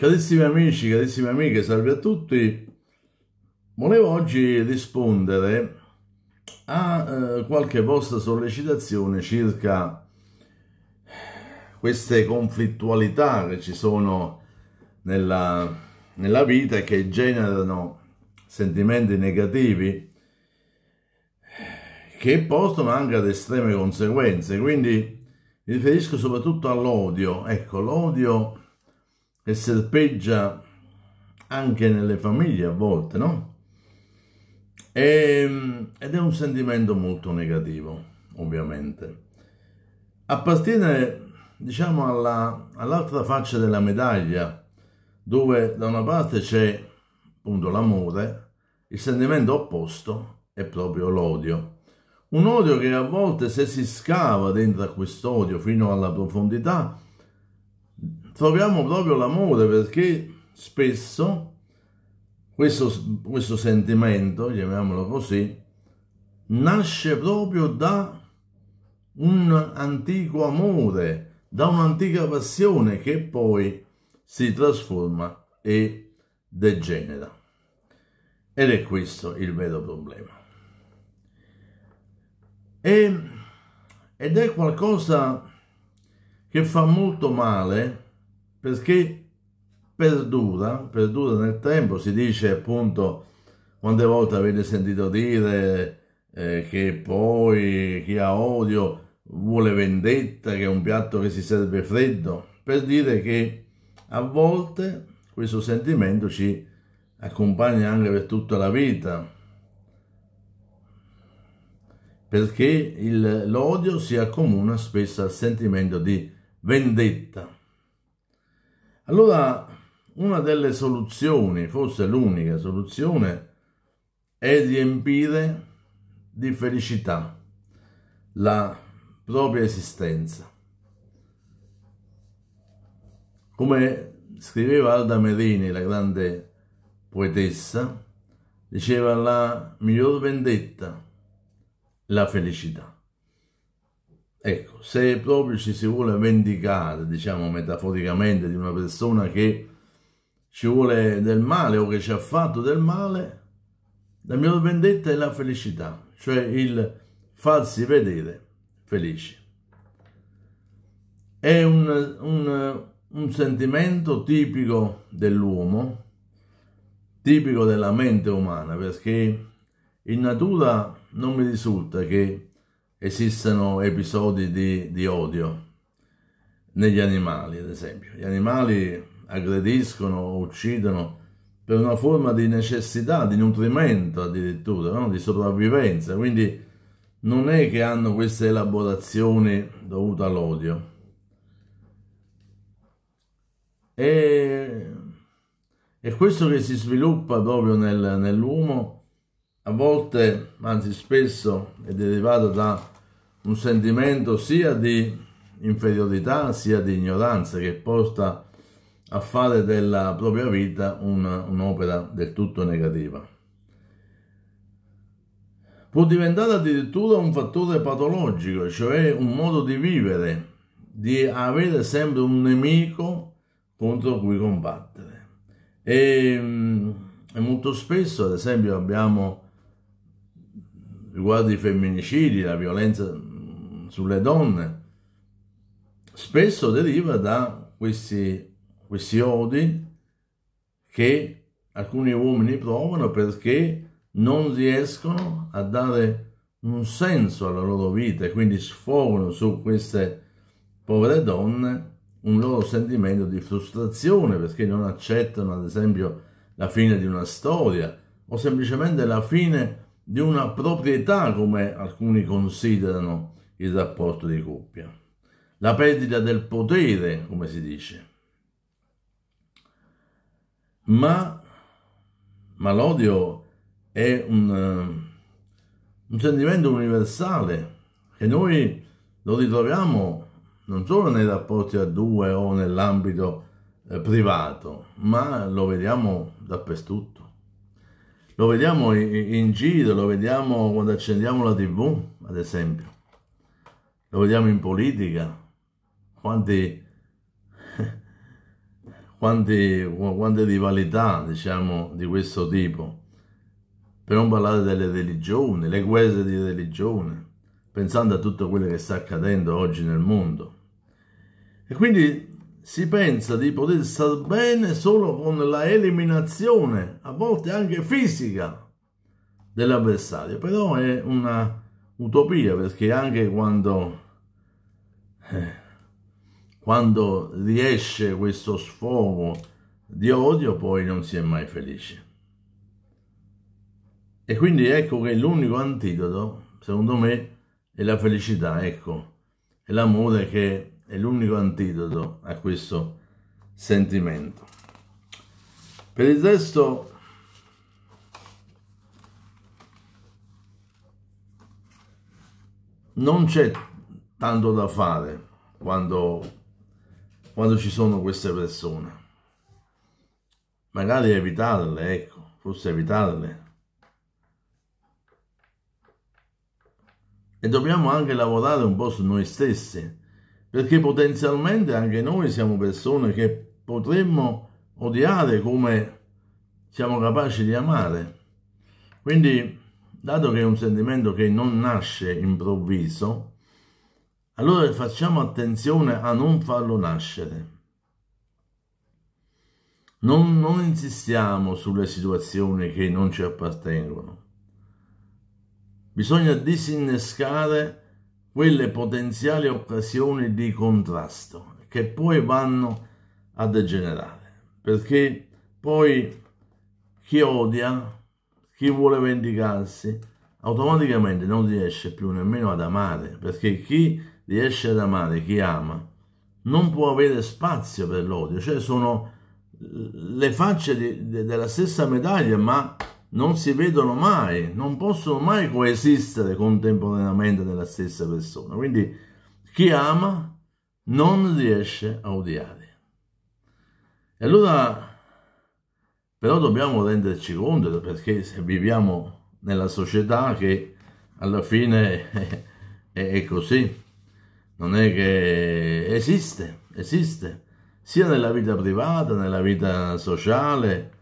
Carissimi amici, carissime amiche, salve a tutti. Volevo oggi rispondere a eh, qualche vostra sollecitazione circa queste conflittualità che ci sono nella, nella vita e che generano sentimenti negativi che portano anche ad estreme conseguenze. Quindi mi riferisco soprattutto all'odio. Ecco, l'odio e serpeggia anche nelle famiglie a volte, no? E, ehm, ed è un sentimento molto negativo, ovviamente. Appartiene, diciamo, all'altra faccia della medaglia, dove da una parte c'è appunto l'amore, il sentimento opposto è proprio l'odio. Un odio che a volte se si scava dentro a quest'odio fino alla profondità troviamo proprio l'amore perché spesso questo, questo sentimento, chiamiamolo così, nasce proprio da un antico amore, da un'antica passione che poi si trasforma e degenera. Ed è questo il vero problema. E, ed è qualcosa che fa molto male perché perdura, perdura nel tempo, si dice appunto quante volte avete sentito dire eh, che poi chi ha odio vuole vendetta, che è un piatto che si serve freddo, per dire che a volte questo sentimento ci accompagna anche per tutta la vita, perché l'odio si accomuna spesso al sentimento di vendetta. Allora, una delle soluzioni, forse l'unica soluzione, è riempire di felicità la propria esistenza. Come scriveva Alda Merini, la grande poetessa, diceva la miglior vendetta, la felicità. Ecco, se proprio ci si vuole vendicare, diciamo metaforicamente, di una persona che ci vuole del male o che ci ha fatto del male, la mia vendetta è la felicità, cioè il farsi vedere felici. È un, un, un sentimento tipico dell'uomo, tipico della mente umana, perché in natura non mi risulta che esistano episodi di, di odio negli animali, ad esempio. Gli animali aggrediscono, uccidono per una forma di necessità, di nutrimento addirittura, no? di sopravvivenza. Quindi non è che hanno queste elaborazioni dovute all'odio. E, e questo che si sviluppa proprio nel, nell'uomo a volte, anzi spesso, è derivato da un sentimento sia di inferiorità sia di ignoranza che porta a fare della propria vita un'opera del tutto negativa. Può diventare addirittura un fattore patologico, cioè un modo di vivere, di avere sempre un nemico contro cui combattere. E, mm, e molto spesso, ad esempio, abbiamo riguardo i femminicidi, la violenza mm, sulle donne, spesso deriva da questi, questi odi che alcuni uomini provano perché non riescono a dare un senso alla loro vita e quindi sfogano su queste povere donne un loro sentimento di frustrazione perché non accettano ad esempio la fine di una storia o semplicemente la fine di una proprietà come alcuni considerano il rapporto di coppia, la perdita del potere, come si dice. Ma, ma l'odio è un, eh, un sentimento universale che noi lo ritroviamo non solo nei rapporti a due o nell'ambito eh, privato, ma lo vediamo dappertutto. Lo vediamo in giro, lo vediamo quando accendiamo la tv, ad esempio. Lo vediamo in politica. Quanti, quanti, quante rivalità, diciamo, di questo tipo. Per non parlare delle religioni, le guerre di religione. Pensando a tutto quello che sta accadendo oggi nel mondo. E quindi si pensa di poter star bene solo con la eliminazione, a volte anche fisica, dell'avversario. Però è una utopia perché anche quando, eh, quando riesce questo sfogo di odio poi non si è mai felice. E quindi ecco che l'unico antidoto, secondo me, è la felicità, ecco, è l'amore che è l'unico antidoto a questo sentimento. Per il resto non c'è tanto da fare quando, quando ci sono queste persone. Magari evitarle, ecco, forse evitarle, e dobbiamo anche lavorare un po' su noi stessi perché potenzialmente anche noi siamo persone che potremmo odiare come siamo capaci di amare. Quindi, dato che è un sentimento che non nasce improvviso, allora facciamo attenzione a non farlo nascere. Non, non insistiamo sulle situazioni che non ci appartengono. Bisogna disinnescare quelle potenziali occasioni di contrasto che poi vanno a degenerare, perché poi chi odia, chi vuole vendicarsi, automaticamente non riesce più nemmeno ad amare, perché chi riesce ad amare, chi ama, non può avere spazio per l'odio, cioè sono le facce di, de, della stessa medaglia, ma non si vedono mai, non possono mai coesistere contemporaneamente nella stessa persona. Quindi chi ama non riesce a odiare. E allora però dobbiamo renderci conto perché viviamo nella società che alla fine è, è, è così, non è che esiste, esiste, sia nella vita privata, nella vita sociale,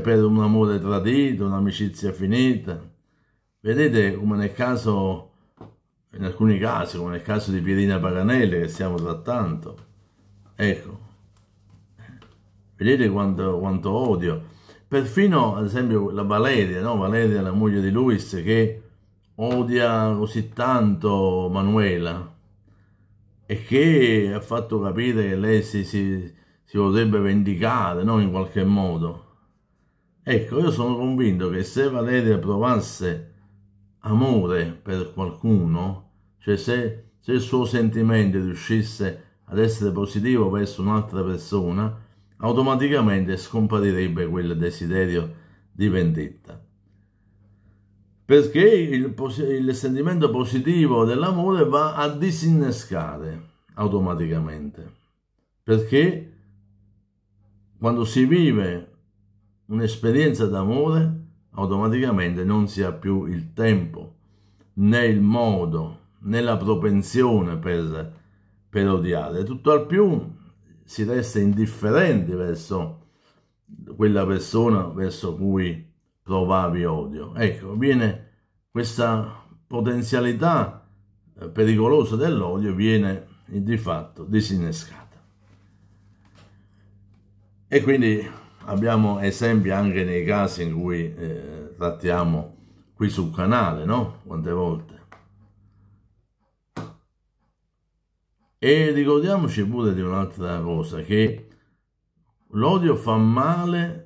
per un amore tradito, un'amicizia finita. Vedete come nel caso, in alcuni casi, come nel caso di Pierina Paganelli che stiamo trattando. Ecco, vedete quanto, quanto odio. Perfino, ad esempio, la Valeria, no? Valeria, la moglie di Luis, che odia così tanto Manuela e che ha fatto capire che lei si, si, si potrebbe vendicare no? in qualche modo Ecco, io sono convinto che se Valeria provasse amore per qualcuno, cioè se, se il suo sentimento riuscisse ad essere positivo verso un'altra persona, automaticamente scomparirebbe quel desiderio di vendetta. Perché il, il sentimento positivo dell'amore va a disinnescare automaticamente. Perché quando si vive un'esperienza d'amore, automaticamente non si ha più il tempo, né il modo, né la propensione per, per odiare. Tutto al più si resta indifferenti verso quella persona verso cui provavi odio. Ecco, viene questa potenzialità eh, pericolosa dell'odio viene di fatto disinnescata. E quindi abbiamo esempi anche nei casi in cui eh, trattiamo qui sul canale, no? Quante volte. E ricordiamoci pure di un'altra cosa, che l'odio fa male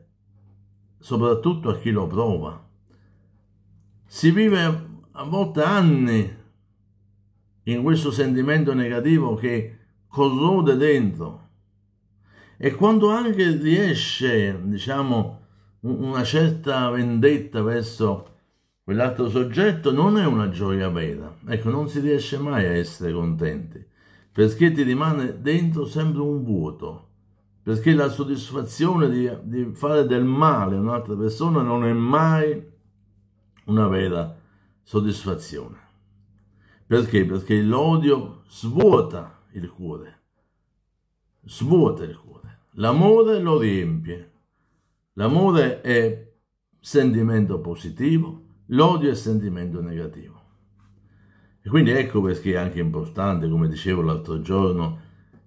soprattutto a chi lo prova. Si vive a volte anni in questo sentimento negativo che corrode dentro e quando anche riesce, diciamo, una certa vendetta verso quell'altro soggetto, non è una gioia vera. Ecco, non si riesce mai a essere contenti, perché ti rimane dentro sempre un vuoto, perché la soddisfazione di, di fare del male a un'altra persona non è mai una vera soddisfazione. Perché? Perché l'odio svuota il cuore, svuota il cuore. L'amore lo riempie. L'amore è sentimento positivo, l'odio è sentimento negativo. E quindi ecco perché è anche importante, come dicevo l'altro giorno,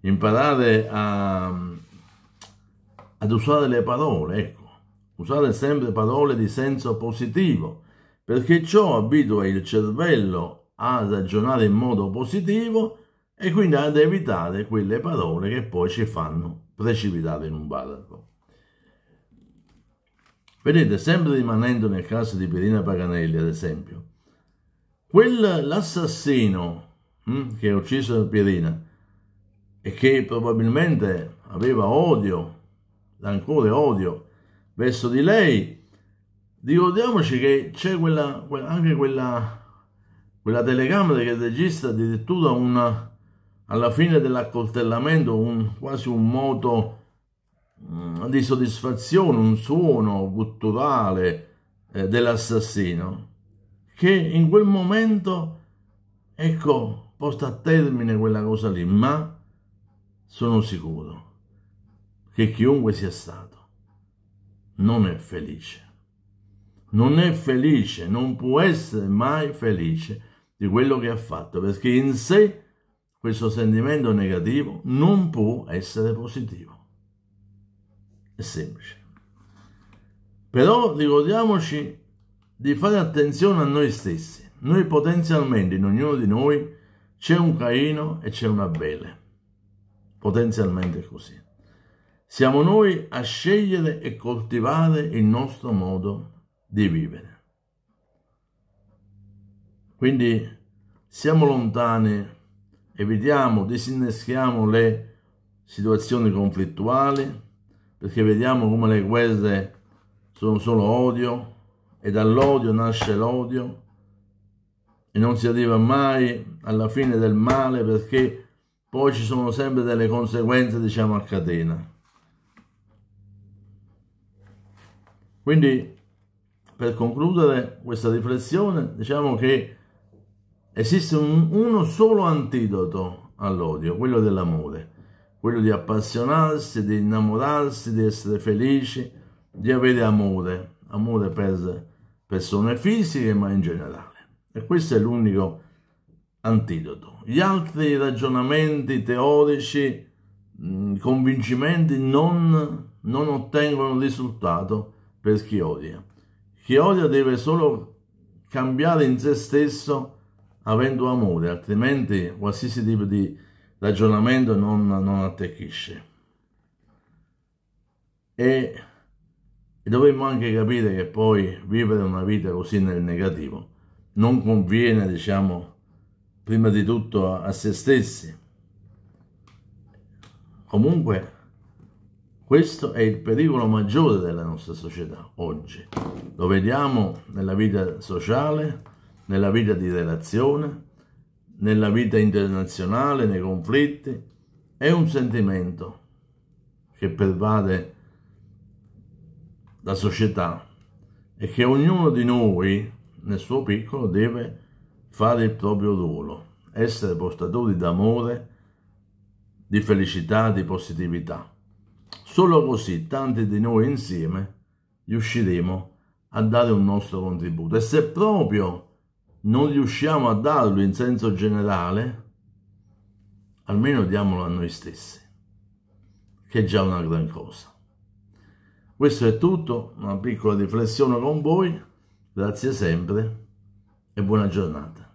imparare a, ad usare le parole, ecco, usare sempre parole di senso positivo, perché ciò abitua il cervello a ragionare in modo positivo e quindi ad evitare quelle parole che poi ci fanno precipitato in un baratro. Ecco. Vedete, sempre rimanendo nel caso di Pierina Paganelli, ad esempio, quell'assassino hm, che ha ucciso Pierina e che probabilmente aveva odio, rancore odio verso di lei, ricordiamoci che c'è quella, anche quella, quella telecamera che registra addirittura una, alla fine dell'accoltellamento un, quasi un moto mm, di soddisfazione, un suono gutturale eh, dell'assassino che in quel momento, ecco, porta a termine quella cosa lì, ma sono sicuro che chiunque sia stato non è felice. Non è felice, non può essere mai felice di quello che ha fatto, perché in sé questo sentimento negativo non può essere positivo. È semplice. Però ricordiamoci di fare attenzione a noi stessi. Noi potenzialmente in ognuno di noi c'è un Caino e c'è un Abele. Potenzialmente così. Siamo noi a scegliere e coltivare il nostro modo di vivere. Quindi siamo lontani evitiamo, disinneschiamo le situazioni conflittuali, perché vediamo come le guerre sono solo odio e dall'odio nasce l'odio e non si arriva mai alla fine del male perché poi ci sono sempre delle conseguenze diciamo a catena. Quindi per concludere questa riflessione diciamo che Esiste un, uno solo antidoto all'odio, quello dell'amore, quello di appassionarsi, di innamorarsi, di essere felici, di avere amore, amore per persone fisiche ma in generale. E questo è l'unico antidoto. Gli altri ragionamenti teorici, convincimenti non, non ottengono risultato per chi odia. Chi odia deve solo cambiare in se stesso avendo amore, altrimenti qualsiasi tipo di ragionamento non, non attecchisce. E, e dovremmo anche capire che poi vivere una vita così nel negativo non conviene, diciamo, prima di tutto a, a se stessi. Comunque, questo è il pericolo maggiore della nostra società oggi. Lo vediamo nella vita sociale, nella vita di relazione, nella vita internazionale, nei conflitti, è un sentimento che pervade la società e che ognuno di noi, nel suo piccolo, deve fare il proprio ruolo, essere portatori d'amore, di felicità, di positività. Solo così tanti di noi insieme riusciremo a dare un nostro contributo. E se proprio non riusciamo a darlo in senso generale, almeno diamolo a noi stessi, che è già una gran cosa. Questo è tutto, una piccola riflessione con voi, grazie sempre e buona giornata.